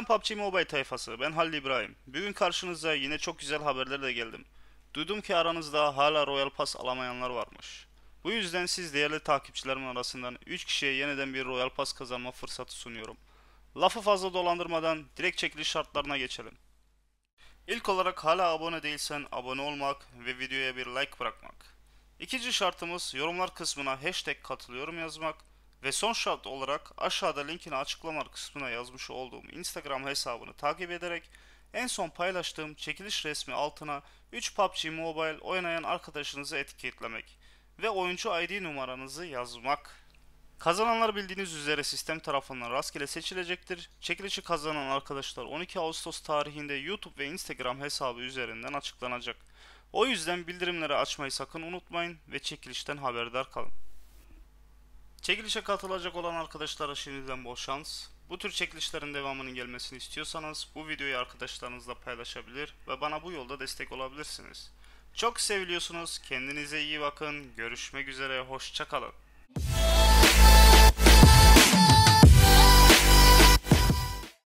Selam PUBG Mobile tayfası, ben Halil İbrahim. Bugün karşınıza yine çok güzel haberlerle geldim. Duydum ki aranızda hala Royal Pass alamayanlar varmış. Bu yüzden siz değerli takipçilerimin arasından 3 kişiye yeniden bir Royal Pass kazanma fırsatı sunuyorum. Lafı fazla dolandırmadan direkt çekiliş şartlarına geçelim. İlk olarak hala abone değilsen abone olmak ve videoya bir like bırakmak. İkinci şartımız yorumlar kısmına hashtag katılıyorum yazmak ve son şart olarak aşağıda linkini açıklamalar kısmına yazmış olduğum Instagram hesabını takip ederek en son paylaştığım çekiliş resmi altına 3 PUBG Mobile oynayan arkadaşınızı etiketlemek ve oyuncu ID numaranızı yazmak. Kazananlar bildiğiniz üzere sistem tarafından rastgele seçilecektir. Çekilişi kazanan arkadaşlar 12 Ağustos tarihinde YouTube ve Instagram hesabı üzerinden açıklanacak. O yüzden bildirimleri açmayı sakın unutmayın ve çekilişten haberdar kalın. Çekilişe katılacak olan arkadaşlara şimdiden bol şans. Bu tür çekilişlerin devamının gelmesini istiyorsanız bu videoyu arkadaşlarınızla paylaşabilir ve bana bu yolda destek olabilirsiniz. Çok seviliyorsunuz. Kendinize iyi bakın. Görüşmek üzere. Hoşçakalın.